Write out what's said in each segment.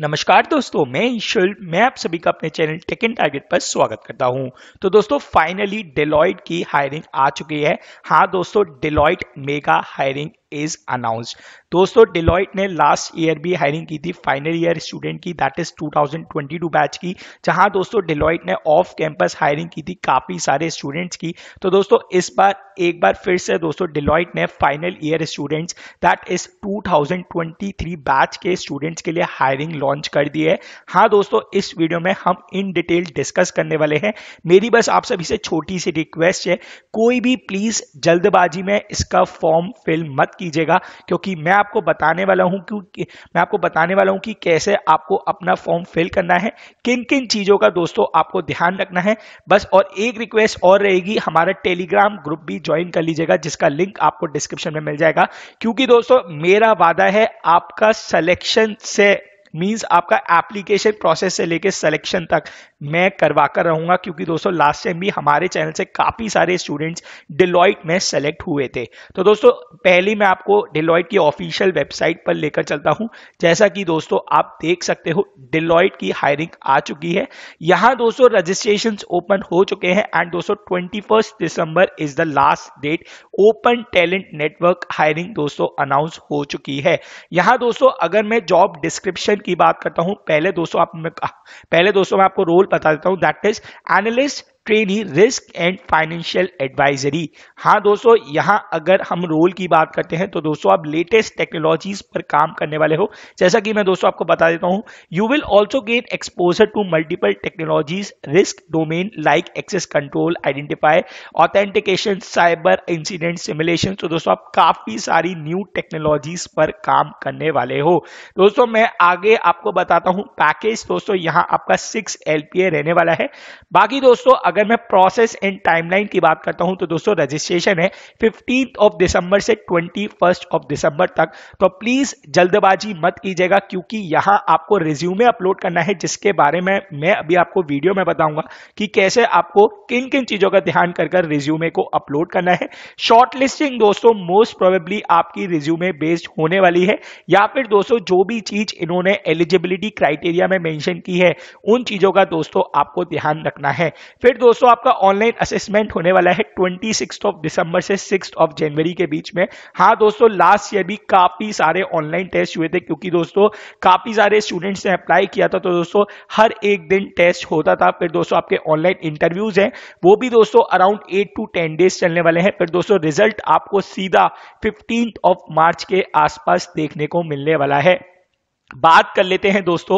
नमस्कार दोस्तों मैं ईश्वर मैं आप सभी का अपने चैनल टेक एंड टारगेट पर स्वागत करता हूं तो दोस्तों फाइनली डेलॉइट की हायरिंग आ चुकी है हाँ दोस्तों Deloitte mega hiring is announce दोस्तों डिलॉइट ने लास्ट ईयर भी हायरिंग की थी फाइनल ईयर स्टूडेंट की दैट इज 2022 बैच की जहां दोस्तों डिलॉइट ने ऑफ कैंपस हायरिंग की थी काफी सारे स्टूडेंट्स की तो दोस्तों इस बार एक बार फिर से दोस्तों डिलॉइट ने final year students that is 2023 batch के स्टूडेंट्स के लिए हायरिंग लॉन्च कर दी है हाँ दोस्तों इस वीडियो में हम इन डिटेल डिस्कस करने वाले हैं मेरी बस आप सभी से छोटी सी रिक्वेस्ट है कोई भी प्लीज जल्दबाजी में इसका फॉर्म फिल मत की कीजिएगा क्योंकि मैं आपको बताने वाला हूं क्योंकि मैं आपको बताने वाला हूं कि कैसे आपको अपना फॉर्म फिल करना है किन किन चीज़ों का दोस्तों आपको ध्यान रखना है बस और एक रिक्वेस्ट और रहेगी हमारा टेलीग्राम ग्रुप भी ज्वाइन कर लीजिएगा जिसका लिंक आपको डिस्क्रिप्शन में मिल जाएगा क्योंकि दोस्तों मेरा वादा है आपका सलेक्शन से मीन्स आपका एप्लीकेशन प्रोसेस से लेके सिलेक्शन तक मैं करवा कर रहूंगा क्योंकि दोस्तों लास्ट टाइम भी हमारे चैनल से काफ़ी सारे स्टूडेंट्स डिलॉइट में सेलेक्ट हुए थे तो दोस्तों पहले मैं आपको डिलॉइट की ऑफिशियल वेबसाइट पर लेकर चलता हूं जैसा कि दोस्तों आप देख सकते हो डिलॉइट की हायरिंग आ चुकी है यहां दोस्तों रजिस्ट्रेशन ओपन हो चुके हैं एंड दोस्तों twenty December is the last date open talent network hiring दोस्तों अनाउंस हो चुकी है यहां दोस्तों अगर मैं जॉब डिस्क्रिप्शन की बात करता हूं पहले दोस्तों आप पहले दोस्तों मैं आपको रोल बता देता हूं that is analyst trainee risk and financial advisory हाँ दोस्तों यहाँ अगर हम रोल की बात करते हैं तो दोस्तों आप लेटेस्ट टेक्नोलॉजीज पर काम करने वाले हो जैसा कि मैं दोस्तों आपको बता देता हूँ you will also gain exposure to multiple technologies risk domain like access control identify authentication cyber incident simulation तो दोस्तों आप काफ़ी सारी न्यू टेक्नोलॉजीज पर काम करने वाले हो दोस्तों मैं आगे आपको बताता हूँ पैकेज दोस्तों यहाँ आपका सिक्स एल रहने वाला है बाकी दोस्तों अगर मैं प्रोसेस एंड टाइमलाइन की बात करता हूं तो दोस्तों रजिस्ट्रेशन है फिफ्टीन ऑफ दिसंबर से ट्वेंटी फर्स्ट ऑफ दिसंबर तक तो प्लीज जल्दबाजी मत कीजिएगा क्योंकि यहां आपको रिज्यूमे अपलोड करना है जिसके बारे में मैं अभी आपको वीडियो में बताऊंगा कि कैसे आपको किन किन चीजों का ध्यान कर कर रिज्यूमे को अपलोड करना है शॉर्टलिस्टिंग दोस्तों मोस्ट प्रोबेबली आपकी रिज्यूमे बेस्ड होने वाली है या फिर दोस्तों जो भी चीज इन्होंने एलिजिबिलिटी क्राइटेरिया में मेंशन की है उन चीजों का दोस्तों आपको ध्यान रखना है फिर दोस्तों आपका ऑनलाइन असेसमेंट होने वाला है ट्वेंटी ऑफ दिसंबर से सिक्स ऑफ जनवरी के बीच में हाँ दोस्तों लास्ट ईयर भी काफी सारे ऑनलाइन टेस्ट हुए थे क्योंकि दोस्तों काफी सारे स्टूडेंट्स ने अप्लाई किया था तो दोस्तों हर एक दिन टेस्ट होता था फिर दोस्तों आपके ऑनलाइन इंटरव्यूज हैं वो भी दोस्तों around eight to ten days चलने वाले हैं फिर दोस्तों रिजल्ट आपको सीधा फिफ्टींथ ऑफ मार्च के आसपास देखने को मिलने वाला है बात कर लेते हैं दोस्तों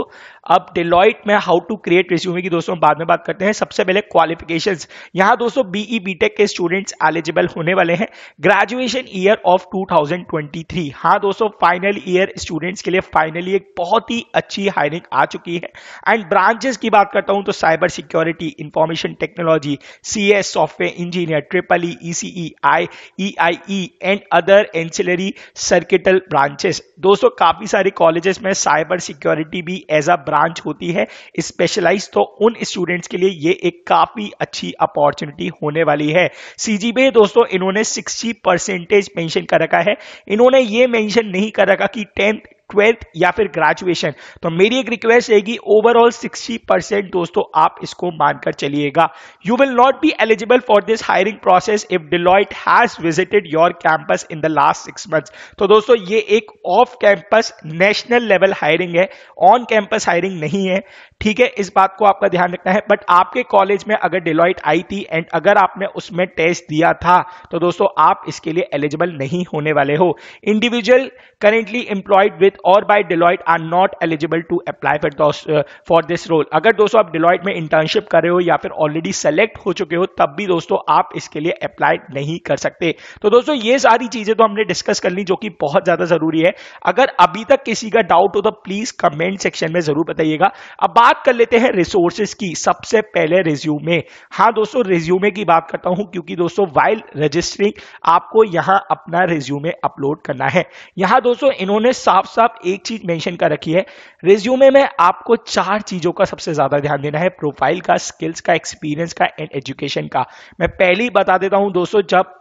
अब डेलॉइट में हाउ टू क्रिएट रिज्यूमे की दोस्तों बाद में बात करते हैं सबसे पहले क्वालिफिकेशंस यहां दोस्तों बीई बीटेक e, के स्टूडेंट्स एलिजिबल होने वाले हैं ग्रेजुएशन ईयर ऑफ 2023 हाँ दोस्तों फाइनल ईयर स्टूडेंट्स के लिए फाइनली एक बहुत ही अच्छी हायरिंग आ चुकी है एंड ब्रांचेस की बात करता हूं तो cyber security information technology C software engineer triple E E C E I E I E and other ancillary circuital branches दोस्तों काफी सारे कॉलेजेस में साइबर सिक्योरिटी भी एज अ ब्रांच होती है स्पेशलाइज तो उन स्टूडेंट्स के लिए ये एक काफी अच्छी अपॉर्चुनिटी होने वाली है सीजी दोस्तों इन्होंने 60 परसेंटेज मेंशन कर रखा है इन्होंने ये मेंशन नहीं कर रखा कि टेंथ ट्वेल्थ या फिर ग्रेजुएशन तो मेरी एक रिक्वेस्ट रहेगी ओवरऑल 60 परसेंट दोस्तों आप इसको मानकर चलिएगा you will not be eligible for this hiring process if Deloitte has visited your campus in the last six months तो दोस्तों ये एक off campus national level hiring है ऑन कैंपस हायरिंग नहीं है ठीक है इस बात को आपका ध्यान रखना है बट आपके कॉलेज में अगर डिलॉइट आई थी एंड अगर आपने उसमें टेस्ट दिया था तो दोस्तों आप इसके लिए एलिजिबल नहीं होने वाले हो इंडिविजुअल करेंटली एम्प्लॉयड विद और by Deloitte are not eligible to apply for for this role अगर दोस्तों आप डिलॉइट में इंटर्नशिप कर रहे हो या फिर ऑलरेडी सेलेक्ट हो चुके हो तब भी दोस्तों आप इसके लिए अप्लाई नहीं कर सकते तो दोस्तों ये सारी चीजें तो हमने डिस्कस कर ली जो कि बहुत ज्यादा जरूरी है अगर अभी तक किसी का डाउट हो तो प्लीज कमेंट सेक्शन में जरूर बताइएगा अब बात कर लेते हैं रिसोर्सेज की सबसे पहले रिज्यूमे हाँ दोस्तों रिज्यूमे की बात करता हूं क्योंकि दोस्तों वाइल रजिस्टरिंग आपको यहां अपना रिज्यूमे अपलोड करना है यहां दोस्तों इन्होंने साफ साफ आप एक चीज मेंशन कर रखी है रिज्यूमे में आपको चार चीजों का सबसे ज्यादा ध्यान देना है प्रोफाइल का स्किल्स का एक्सपीरियंस का एंड एजुकेशन का मैं पहले ही बता देता हूं दोस्तों जब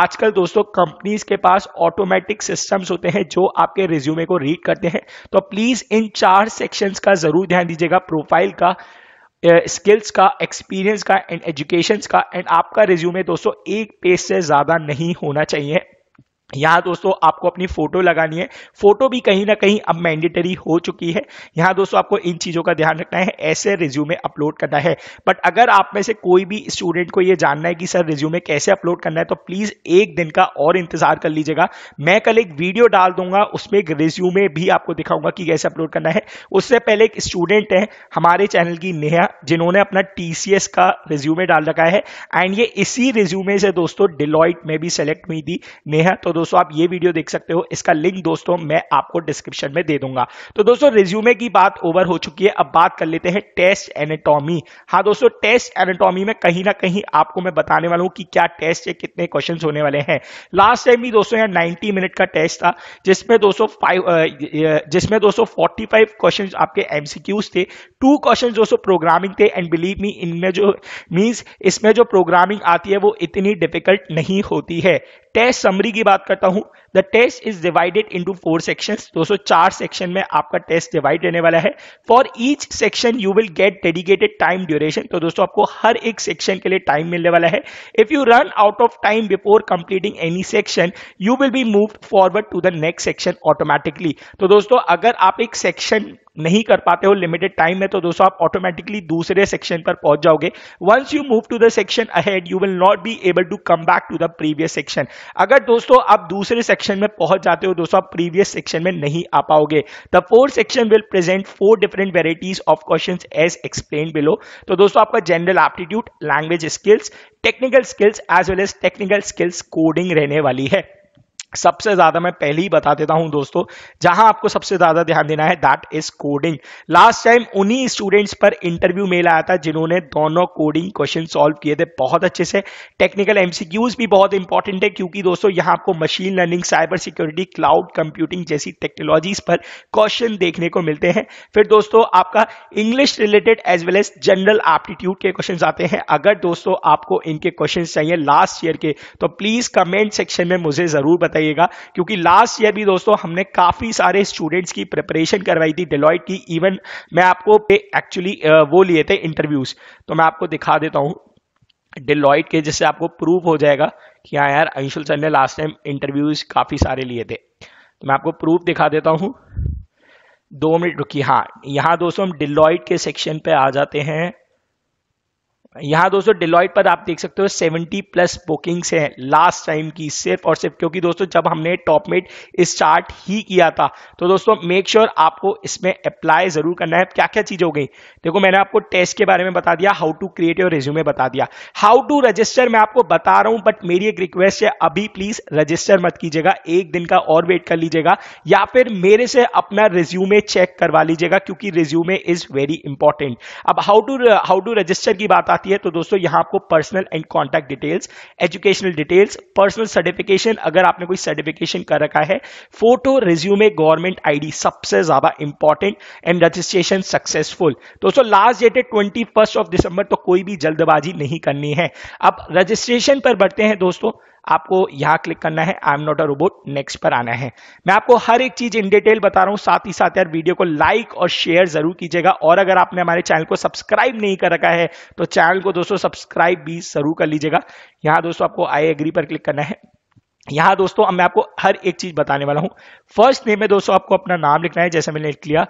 आजकल दोस्तों कंपनीज के पास ऑटोमेटिक सिस्टम्स होते हैं जो आपके रिज्यूमे को रीड करते हैं तो प्लीज इन चार सेक्शन का जरूर ध्यान दीजिएगा प्रोफाइल का स्किल्स का एक्सपीरियंस का एंड एजुकेशन का एंड आपका रिज्यूमे दोस्तों एक पेज से ज़्यादा नहीं होना चाहिए यहाँ दोस्तों आपको अपनी फोटो लगानी है फोटो भी कहीं ना कहीं अब मैंडेटरी हो चुकी है यहाँ दोस्तों आपको इन चीज़ों का ध्यान रखना है ऐसे रिज्यूमे अपलोड करना है बट अगर आप में से कोई भी स्टूडेंट को ये जानना है कि सर रिज्यूमे कैसे अपलोड करना है तो प्लीज़ एक दिन का और इंतज़ार कर लीजिएगा मैं कल एक वीडियो डाल दूंगा उसमें एक रिज्यूमे भी आपको दिखाऊंगा कि कैसे अपलोड करना है उससे पहले एक स्टूडेंट है हमारे चैनल की नेहा जिन्होंने अपना टी का रिज्यूमे डाल रखा है एंड ये इसी रिज्यूमे से दोस्तों डिलॉइट में भी सेलेक्ट हुई थी नेहा तो दोस्तों आप ये वीडियो देख सकते हो इसका लिंक दोस्तों मैं आपको डिस्क्रिप्शन में दे दूंगा तो दोस्तों रिज्यूमे की बात ओवर हो चुकी है अब बात कर लेते हैं टेस्ट एनाटॉमी हाँ दोस्तों टेस्ट एनाटॉमी में कहीं ना कहीं आपको मैं बताने वाला हूँ कि क्या टेस्ट है कितने क्वेश्चन होने वाले हैं लास्ट टाइम भी दोस्तों यहाँ नाइनटी मिनट का टेस्ट था जिसमें दोस्तों फाइव जिसमें दोस्तों फोर्टी फाइव आपके एमसीक्यूज थे टू क्वेश्चन दोस्तों प्रोग्रामिंग थे एंड बिलीव मी इनमें जो मीन्स इसमें जो प्रोग्रामिंग आती है वो इतनी डिफिकल्ट नहीं होती है टेस्ट समरी की बात कर करता हूं the test is divided into four sections दोस्तों चार सेक्शन में आपका टेस्ट डिवाइड रहने वाला है for each section you will get dedicated time duration तो दोस्तों आपको हर एक सेक्शन के लिए टाइम मिलने वाला है if you run out of time before completing any section you will be move forward to the next section automatically तो दोस्तों अगर आप एक सेक्शन नहीं कर पाते हो लिमिटेड टाइम में तो दोस्तों आप ऑटोमेटिकली दूसरे सेक्शन पर पहुंच जाओगे once you move to the section ahead you will not be able to come back to the previous section अगर दोस्तों आप दूसरे सेक्शन में पहुंच जाते हो दोस्तों आप प्रीवियस सेक्शन में नहीं आ पाओगे the four section will present four different varieties of question as explain below तो दोस्तों आपका general aptitude language skills technical skills as well as technical skills coding रहने वाली है सबसे ज्यादा मैं पहले ही बता देता हूं दोस्तों जहां आपको सबसे ज्यादा ध्यान देना है that is coding last time उन्हीं स्टूडेंट्स पर इंटरव्यू मेल आया था जिन्होंने दोनों कोडिंग क्वेश्चन सॉल्व किए थे बहुत अच्छे से टेक्निकल एमसीक्यूज भी बहुत इंपॉर्टेंट है क्योंकि दोस्तों यहां आपको machine learning cyber security cloud computing जैसी टेक्नोलॉजीज पर क्वेश्चन देखने को मिलते हैं फिर दोस्तों आपका English related as well as general aptitude के क्वेश्चन आते हैं अगर दोस्तों आपको इनके क्वेश्चन चाहिए लास्ट ईयर के तो प्लीज कमेंट सेक्शन में मुझे जरूर बताइए जाइएगा क्योंकि लास्ट ईयर भी दोस्तों हमने काफ़ी सारे स्टूडेंट्स की प्रिपरेशन करवाई थी डिलॉइट की इवन मैं आपको एक्चुअली वो लिए थे इंटरव्यूज़ तो मैं आपको दिखा देता हूँ डिलॉइट के जिससे आपको प्रूफ हो जाएगा कि हाँ यार अंशुल सर ने लास्ट टाइम इंटरव्यूज़ काफ़ी सारे लिए थे तो मैं आपको प्रूफ दिखा देता हूँ दो मिनट रुकी हाँ यहाँ दोस्तों हम डिलॉइट के सेक्शन पे आ जाते हैं यहाँ दोस्तों डिलॉइट पर आप देख सकते हो 70 प्लस बुकिंग्स हैं लास्ट टाइम की सिर्फ और सिर्फ क्योंकि दोस्तों जब हमने टॉप मेट स्टार्ट ही किया था तो दोस्तों मेक श्योर sure आपको इसमें अप्लाई जरूर करना है क्या क्या चीज़ हो गई देखो मैंने आपको टेस्ट के बारे में बता दिया how to create your resume बता दिया हाउ टू रजिस्टर मैं आपको बता रहा हूँ बट मेरी एक रिक्वेस्ट है अभी प्लीज रजिस्टर मत कीजिएगा एक दिन का और वेट कर लीजिएगा या फिर मेरे से अपना रिज्यूमे चेक करवा लीजिएगा क्योंकि रिज्यूमे इज वेरी इंपॉर्टेंट अब how to how to register की बात आती आती है तो दोस्तों यहां आपको personal and contact details educational details personal certification अगर आपने कोई सर्टिफिकेशन कर रखा है फोटो रिज्यूमे गवर्नमेंट आईडी सबसे ज्यादा इंपॉर्टेंट एंड रजिस्ट्रेशन सक्सेसफुल दोस्तों लास्ट डेट है ट्वेंटी ऑफ दिसंबर तो कोई भी जल्दबाजी नहीं करनी है अब रजिस्ट्रेशन पर बढ़ते हैं दोस्तों आपको यहाँ क्लिक करना है I am not a robot next पर आना है मैं आपको हर एक चीज इन डिटेल बता रहा हूं साथ ही साथ यार वीडियो को लाइक और शेयर जरूर कीजिएगा और अगर आपने हमारे चैनल को सब्सक्राइब नहीं कर रखा है तो चैनल को दोस्तों सब्सक्राइब भी जरूर कर लीजिएगा यहाँ दोस्तों आपको आई एग्री पर क्लिक करना है यहाँ दोस्तों अब मैं आपको हर एक चीज बताने वाला हूँ फर्स्ट नेम में दोस्तों आपको अपना नाम लिखना है जैसे मैंने लिख लिया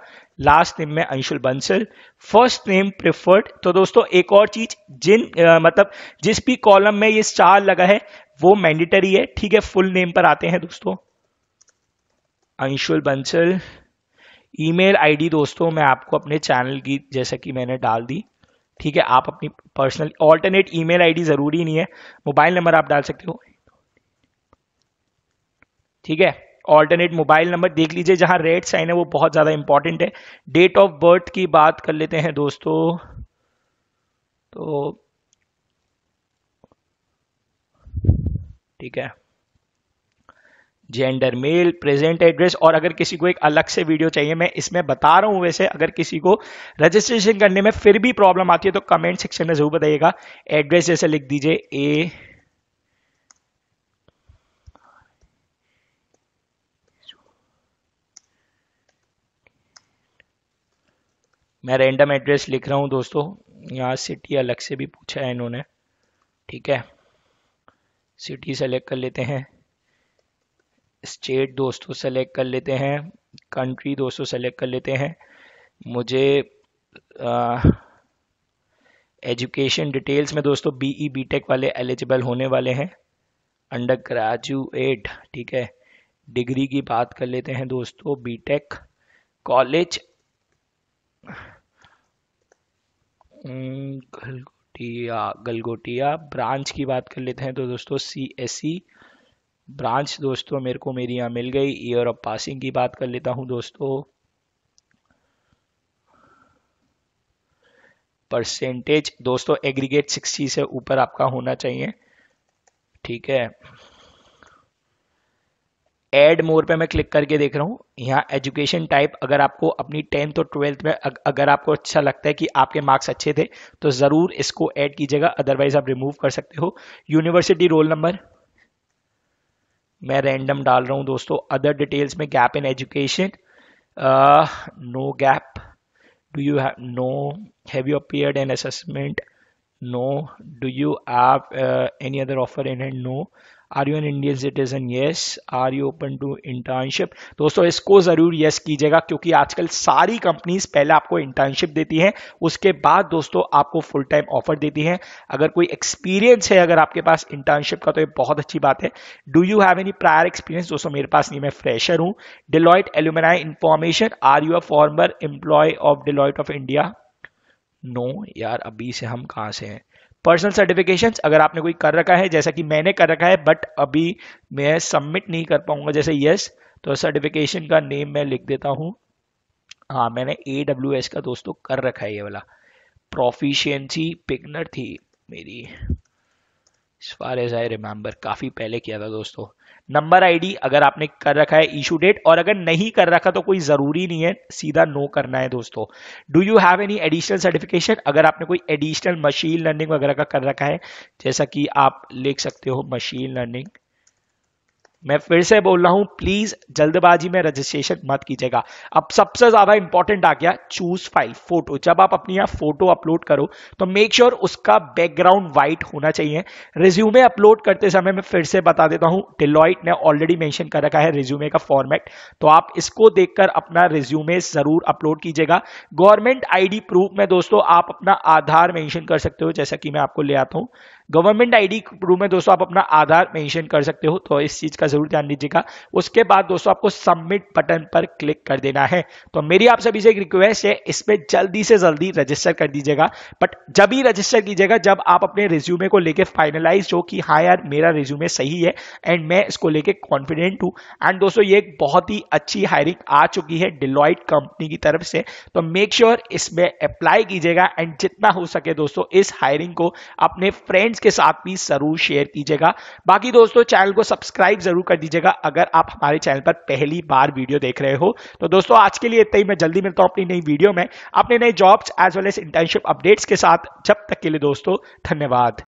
लास्ट नेम में Anshul Bansal first name preferred तो दोस्तों एक और चीज जिन आ, मतलब जिस भी कॉलम में ये स्टार लगा है वो मैंडेटरी है ठीक है फुल नेम पर आते हैं दोस्तों अंशुल बंसल ईमेल आईडी दोस्तों मैं आपको अपने चैनल की जैसा कि मैंने डाल दी ठीक है आप अपनी पर्सनल ऑल्टरनेट ईमेल आईडी ज़रूरी नहीं है मोबाइल नंबर आप डाल सकते हो ठीक है ऑल्टरनेट मोबाइल नंबर देख लीजिए जहां रेड साइन है वो बहुत ज़्यादा इंपॉर्टेंट है डेट ऑफ बर्थ की बात कर लेते हैं दोस्तों तो ठीक है जेंडर मेल प्रेजेंट एड्रेस और अगर किसी को एक अलग से वीडियो चाहिए मैं इसमें बता रहा हूं वैसे अगर किसी को रजिस्ट्रेशन करने में फिर भी प्रॉब्लम आती है तो कमेंट सेक्शन में जरूर बताइएगा एड्रेस जैसे लिख दीजिए ए मैं रैंडम एड्रेस लिख रहा हूं दोस्तों यहां सिटी अलग से भी पूछा है इन्होंने ठीक है सिटी सेलेक्ट कर लेते हैं स्टेट दोस्तों सेलेक्ट कर लेते हैं कंट्री दोस्तों सेलेक्ट कर लेते हैं मुझे एजुकेशन डिटेल्स में दोस्तों बीई बीटेक e, वाले एलिजिबल होने वाले हैं अंडर ग्रेजुएट ठीक है डिग्री की बात कर लेते हैं दोस्तों BTech college Galgotia Galgotia branch की बात कर लेते हैं तो दोस्तों सी एस सी ब्रांच दोस्तों मेरे को मेरी यहाँ मिल गई ईयर ऑफ पासिंग की बात कर लेता हूँ दोस्तों परसेंटेज दोस्तों एग्रीगेट सिक्सटी से ऊपर आपका होना चाहिए ठीक है एड मोर पे मैं क्लिक करके देख रहा हूँ यहाँ एजुकेशन टाइप अगर आपको अपनी टेंथ और ट्वेल्थ में अगर आपको अच्छा लगता है कि आपके मार्क्स अच्छे थे तो ज़रूर इसको ऐड कीजिएगा अदरवाइज आप रिमूव कर सकते हो यूनिवर्सिटी रोल नंबर मैं रैंडम डाल रहा हूँ दोस्तों अदर डिटेल्स में gap in education no gap do you no have you appeared an assessment no do you have any other offer in and no are you an Indian citizen yes are you open to internship दोस्तों इसको ज़रूर yes कीजिएगा क्योंकि आजकल सारी companies पहले आपको internship देती हैं उसके बाद दोस्तों आपको फुल टाइम ऑफर देती हैं अगर कोई एक्सपीरियंस है अगर आपके पास इंटर्नशिप का तो ये बहुत अच्छी बात है do you have any prior experience दोस्तों मेरे पास नहीं मैं फ्रेशर हूँ Deloitte alumni information are you a former employ of Deloitte of India no यार अभी से हम कहाँ से हैं पर्सनल सर्टिफिकेशन अगर आपने कोई कर रखा है जैसा कि मैंने कर रखा है बट अभी मैं सबमिट नहीं कर पाऊंगा जैसे यस तो सर्टिफिकेशन का नेम मैं लिख देता हूँ हाँ मैंने ए डब्ल्यू एस का दोस्तों कर रखा है ये वाला प्रोफिशियंसी पिकनर थी मेरी as far as I remember काफ़ी पहले किया था दोस्तों नंबर आईडी अगर आपने कर रखा है इशू डेट और अगर नहीं कर रखा तो कोई ज़रूरी नहीं है सीधा नो करना है दोस्तों do you have any additional certification अगर आपने कोई एडिशनल मशीन लर्निंग वगैरह का कर रखा है जैसा कि आप लिख सकते हो मशीन लर्निंग मैं फिर से बोल रहा हूं प्लीज जल्दबाजी में रजिस्ट्रेशन मत कीजिएगा अब सबसे ज्यादा इंपॉर्टेंट आ गया चूज फाइल फोटो जब आप अपनी यहां फोटो अपलोड करो तो मेक श्योर sure उसका बैकग्राउंड व्हाइट होना चाहिए रिज्यूमे अपलोड करते समय मैं फिर से बता देता हूं डिलॉइट ने ऑलरेडी मेंशन कर रखा है रिज्यूमे का फॉर्मेट तो आप इसको देखकर अपना रिज्यूमे जरूर अपलोड कीजिएगा गवर्नमेंट आई प्रूफ में दोस्तों आप अपना आधार मेंशन कर सकते हो जैसा कि मैं आपको ले आता हूं गवर्नमेंट आईडी प्रूफ में दोस्तों आप अपना आधार मेंशन कर सकते हो तो इस चीज का जरूर ध्यान दीजिएगा उसके बाद दोस्तों आपको सबमिट बटन पर क्लिक कर देना है तो मेरी आप सभी से एक रिक्वेस्ट है इसमें जल्दी से जल्दी रजिस्टर कर दीजिएगा बट जब ही रजिस्टर कीजिएगा जब आप अपने रिज्यूमे को लेकर फाइनलाइज हो कि हाँ यार मेरा रिज्यूमे सही है एंड मैं इसको लेकर कॉन्फिडेंट हूँ एंड दोस्तों ये एक बहुत ही अच्छी हायरिंग आ चुकी है डिलॉइट कंपनी की तरफ से तो मेक श्योर sure इसमें अप्लाई कीजिएगा एंड जितना हो सके दोस्तों इस हायरिंग को अपने फ्रेंड्स इसके साथ भी जरूर शेयर कीजिएगा बाकी दोस्तों चैनल को सब्सक्राइब जरूर कर दीजिएगा अगर आप हमारे चैनल पर पहली बार वीडियो देख रहे हो तो दोस्तों आज के लिए इतना ही मैं जल्दी मिलता हूँ अपनी नई वीडियो में अपने नए jobs as well as internship updates के साथ जब तक के लिए दोस्तों धन्यवाद